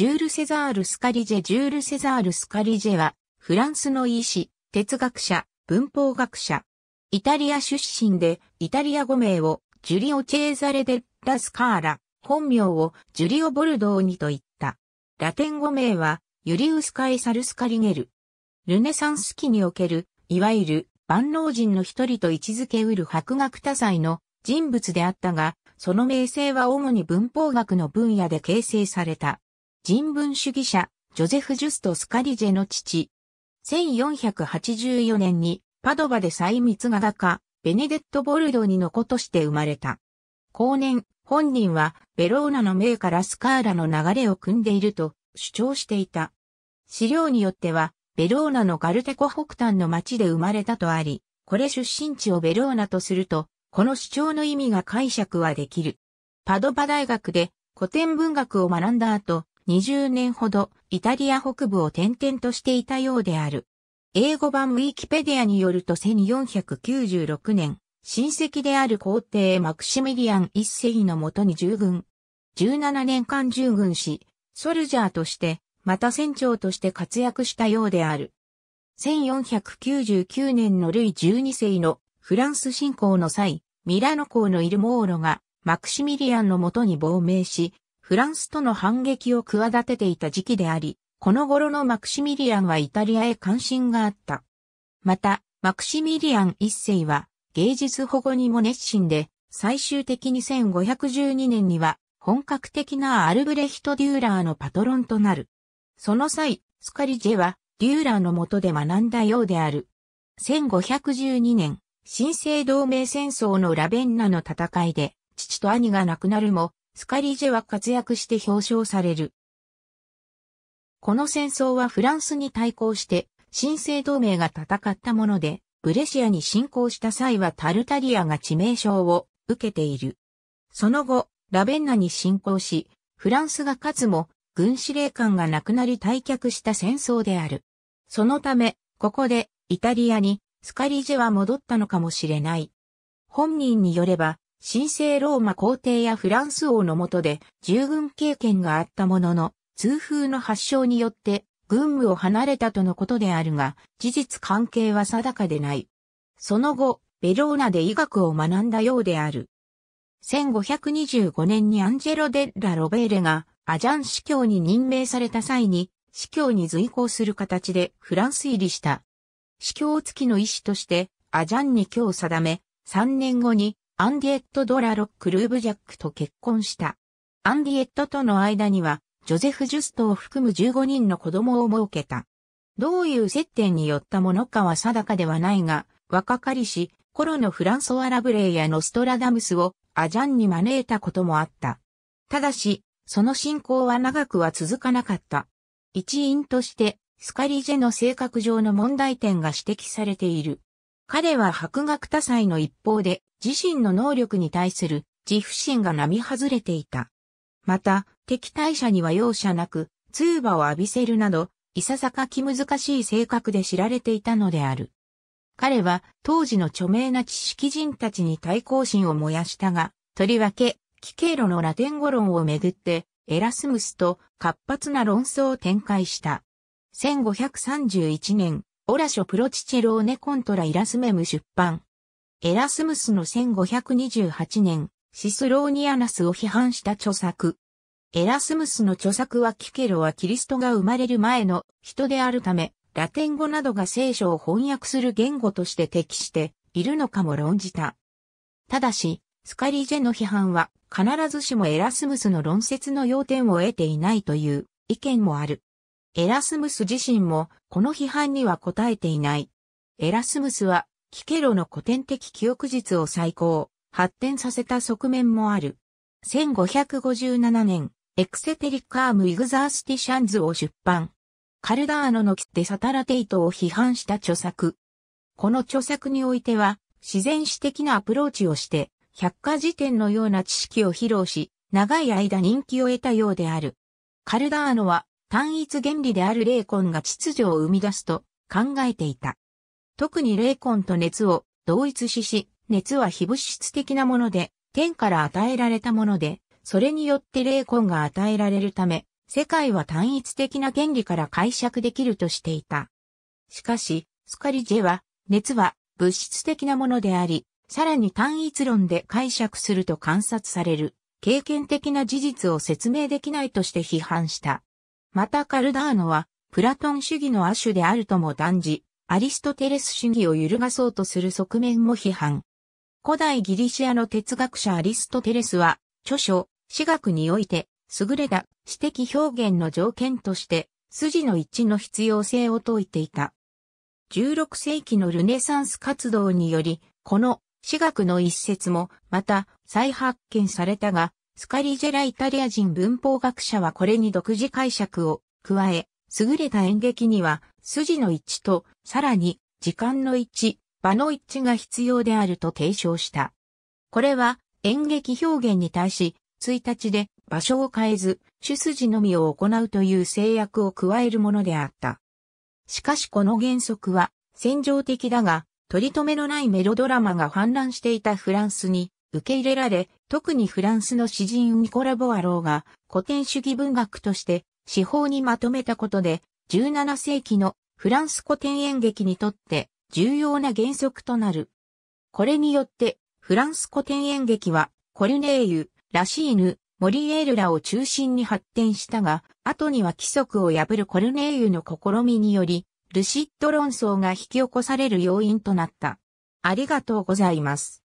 ジュール・セザール・スカリジェジュール・セザール・スカリジェは、フランスの医師、哲学者、文法学者。イタリア出身で、イタリア語名を、ジュリオ・チェーザレ・デラ・スカーラ、本名をジュリオ・ボルドーニと言った。ラテン語名は、ユリウス・カエサル・スカリゲル。ルネサンス期における、いわゆる万能人の一人と位置づけうる博学多才の人物であったが、その名声は主に文法学の分野で形成された。人文主義者、ジョゼフ・ジュスト・スカリジェの父。1484年にパドバで細密画家ベネデット・ボルドにの子として生まれた。後年、本人はベローナの名からスカーラの流れを組んでいると主張していた。資料によっては、ベローナのガルテコ北端の町で生まれたとあり、これ出身地をベローナとすると、この主張の意味が解釈はできる。パドバ大学で古典文学を学んだ後、20年ほどイタリア北部を転々としていたようである。英語版ウィキペディアによると1496年、親戚である皇帝マクシミリアン一世のもとに従軍。17年間従軍し、ソルジャーとして、また船長として活躍したようである。1499年のルイ12世のフランス侵攻の際、ミラノ公のイルモーロがマクシミリアンのもとに亡命し、フランスとの反撃を企てていた時期であり、この頃のマクシミリアンはイタリアへ関心があった。また、マクシミリアン一世は芸術保護にも熱心で、最終的に1512年には本格的なアルブレヒト・デューラーのパトロンとなる。その際、スカリジェはデューラーの下で学んだようである。1512年、新生同盟戦争のラベンナの戦いで、父と兄が亡くなるも、スカリジェは活躍して表彰される。この戦争はフランスに対抗して、新生同盟が戦ったもので、ブレシアに侵攻した際はタルタリアが致命傷を受けている。その後、ラベンナに侵攻し、フランスが勝つも、軍司令官が亡くなり退却した戦争である。そのため、ここで、イタリアに、スカリジェは戻ったのかもしれない。本人によれば、神聖ローマ皇帝やフランス王の下で従軍経験があったものの、通風の発祥によって軍務を離れたとのことであるが、事実関係は定かでない。その後、ベローナで医学を学んだようである。1525年にアンジェロ・デッラ・ロベーレがアジャン司教に任命された際に、司教に随行する形でフランス入りした。司教付きの医師としてアジャンに今日定め、3年後にアンディエット・ドラロック・ルーブジャックと結婚した。アンディエットとの間には、ジョゼフ・ジュストを含む15人の子供を設けた。どういう接点によったものかは定かではないが、若かりし、頃のフランソワ・ラブレイやノストラダムスをアジャンに招いたこともあった。ただし、その信仰は長くは続かなかった。一因として、スカリジェの性格上の問題点が指摘されている。彼は博学多才の一方で、自身の能力に対する自負心が並外れていた。また、敵対者には容赦なく、通話を浴びせるなど、いささか気難しい性格で知られていたのである。彼は当時の著名な知識人たちに対抗心を燃やしたが、とりわけ、奇経路のラテン語論をめぐって、エラスムスと活発な論争を展開した。1531年、オラショ・プロチチェローネ・コントラ・イラスメム出版。エラスムスの1528年、シスローニアナスを批判した著作。エラスムスの著作はキケロはキリストが生まれる前の人であるため、ラテン語などが聖書を翻訳する言語として適しているのかも論じた。ただし、スカリジェの批判は必ずしもエラスムスの論説の要点を得ていないという意見もある。エラスムス自身もこの批判には答えていない。エラスムスは、キケロの古典的記憶術を再考、発展させた側面もある。1557年、エクセテリッカーム・イグザースティシャンズを出版。カルダーノのキテ・サタラテイトを批判した著作。この著作においては、自然史的なアプローチをして、百科事典のような知識を披露し、長い間人気を得たようである。カルダーノは、単一原理である霊魂が秩序を生み出すと考えていた。特に霊魂と熱を同一視し、熱は非物質的なもので、天から与えられたもので、それによって霊魂が与えられるため、世界は単一的な原理から解釈できるとしていた。しかし、スカリジェは、熱は物質的なものであり、さらに単一論で解釈すると観察される、経験的な事実を説明できないとして批判した。またカルダーノは、プラトン主義の亜種であるとも断じ、アリストテレス主義を揺るがそうとする側面も批判。古代ギリシアの哲学者アリストテレスは、著書、私学において、優れた私的表現の条件として、筋の一致の必要性を説いていた。16世紀のルネサンス活動により、この私学の一節も、また再発見されたが、スカリジェライタリア人文法学者はこれに独自解釈を加え、優れた演劇には筋の一致と、さらに時間の一致、場の一致が必要であると提唱した。これは演劇表現に対し、1日で場所を変えず、主筋のみを行うという制約を加えるものであった。しかしこの原則は、戦場的だが、取り留めのないメロドラマが氾濫していたフランスに受け入れられ、特にフランスの詩人ニコラ・ボアローが古典主義文学として司法にまとめたことで、17世紀のフランス古典演劇にとって重要な原則となる。これによって、フランス古典演劇はコルネーユ、ラシーヌ、モリエールらを中心に発展したが、後には規則を破るコルネーユの試みにより、ルシッド論争が引き起こされる要因となった。ありがとうございます。